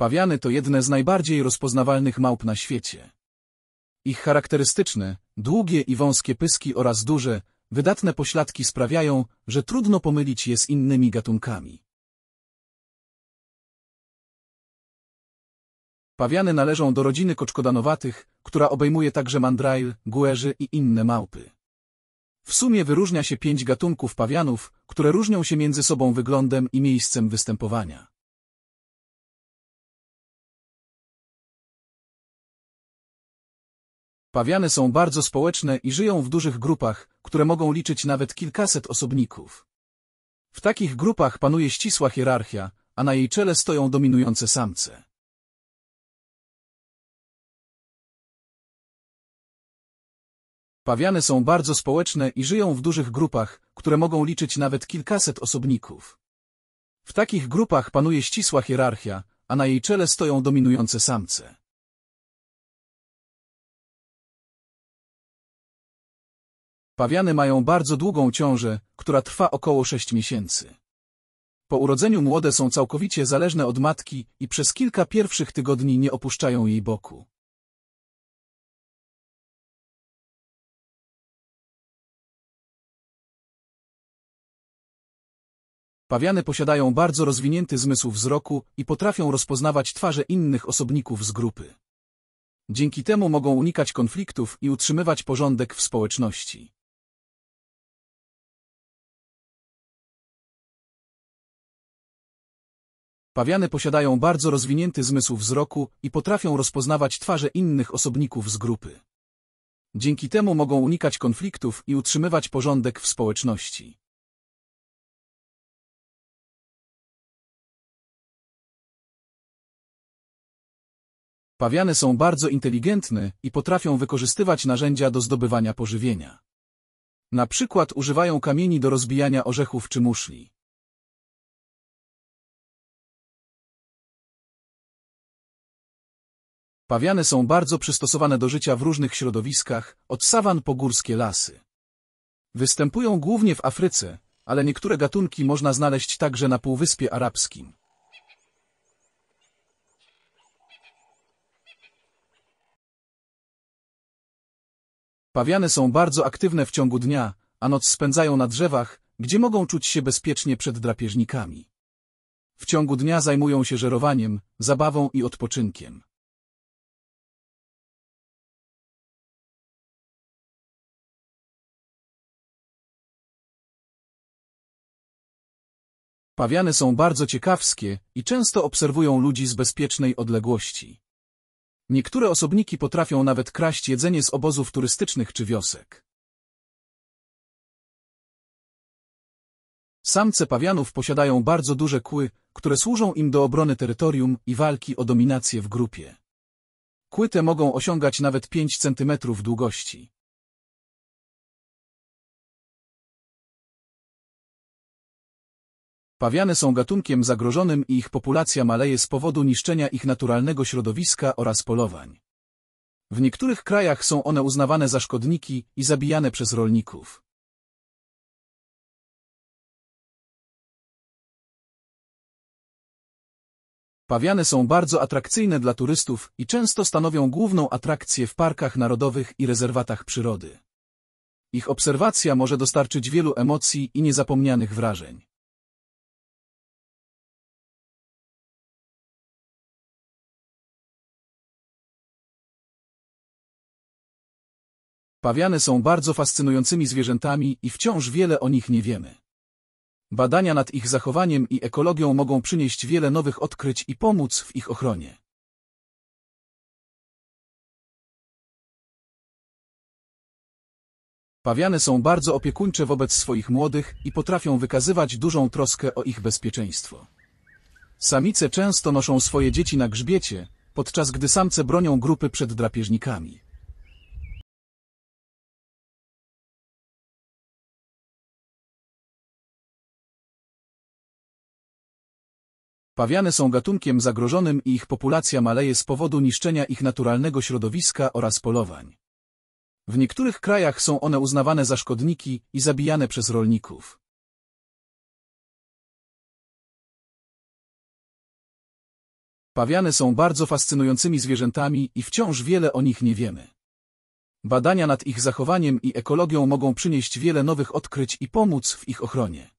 Pawiany to jedne z najbardziej rozpoznawalnych małp na świecie. Ich charakterystyczne, długie i wąskie pyski oraz duże, wydatne pośladki sprawiają, że trudno pomylić je z innymi gatunkami. Pawiany należą do rodziny koczkodanowatych, która obejmuje także mandrail, guerzy i inne małpy. W sumie wyróżnia się pięć gatunków pawianów, które różnią się między sobą wyglądem i miejscem występowania. Pawiany są bardzo społeczne i żyją w dużych grupach, które mogą liczyć nawet kilkaset osobników. W takich grupach panuje ścisła hierarchia, a na jej czele stoją dominujące samce. Pawiany są bardzo społeczne i żyją w dużych grupach, które mogą liczyć nawet kilkaset osobników. W takich grupach panuje ścisła hierarchia, a na jej czele stoją dominujące samce. Pawiany mają bardzo długą ciążę, która trwa około 6 miesięcy. Po urodzeniu młode są całkowicie zależne od matki i przez kilka pierwszych tygodni nie opuszczają jej boku. Pawiany posiadają bardzo rozwinięty zmysł wzroku i potrafią rozpoznawać twarze innych osobników z grupy. Dzięki temu mogą unikać konfliktów i utrzymywać porządek w społeczności. Pawiany posiadają bardzo rozwinięty zmysł wzroku i potrafią rozpoznawać twarze innych osobników z grupy. Dzięki temu mogą unikać konfliktów i utrzymywać porządek w społeczności. Pawiany są bardzo inteligentne i potrafią wykorzystywać narzędzia do zdobywania pożywienia. Na przykład używają kamieni do rozbijania orzechów czy muszli. Pawiany są bardzo przystosowane do życia w różnych środowiskach, od sawan po górskie lasy. Występują głównie w Afryce, ale niektóre gatunki można znaleźć także na Półwyspie Arabskim. Pawiany są bardzo aktywne w ciągu dnia, a noc spędzają na drzewach, gdzie mogą czuć się bezpiecznie przed drapieżnikami. W ciągu dnia zajmują się żerowaniem, zabawą i odpoczynkiem. Pawiany są bardzo ciekawskie i często obserwują ludzi z bezpiecznej odległości. Niektóre osobniki potrafią nawet kraść jedzenie z obozów turystycznych czy wiosek. Samce pawianów posiadają bardzo duże kły, które służą im do obrony terytorium i walki o dominację w grupie. Kły te mogą osiągać nawet 5 cm długości. Pawiany są gatunkiem zagrożonym i ich populacja maleje z powodu niszczenia ich naturalnego środowiska oraz polowań. W niektórych krajach są one uznawane za szkodniki i zabijane przez rolników. Pawiany są bardzo atrakcyjne dla turystów i często stanowią główną atrakcję w parkach narodowych i rezerwatach przyrody. Ich obserwacja może dostarczyć wielu emocji i niezapomnianych wrażeń. Pawiany są bardzo fascynującymi zwierzętami i wciąż wiele o nich nie wiemy. Badania nad ich zachowaniem i ekologią mogą przynieść wiele nowych odkryć i pomóc w ich ochronie. Pawiany są bardzo opiekuńcze wobec swoich młodych i potrafią wykazywać dużą troskę o ich bezpieczeństwo. Samice często noszą swoje dzieci na grzbiecie, podczas gdy samce bronią grupy przed drapieżnikami. Pawiany są gatunkiem zagrożonym i ich populacja maleje z powodu niszczenia ich naturalnego środowiska oraz polowań. W niektórych krajach są one uznawane za szkodniki i zabijane przez rolników. Pawiane są bardzo fascynującymi zwierzętami i wciąż wiele o nich nie wiemy. Badania nad ich zachowaniem i ekologią mogą przynieść wiele nowych odkryć i pomóc w ich ochronie.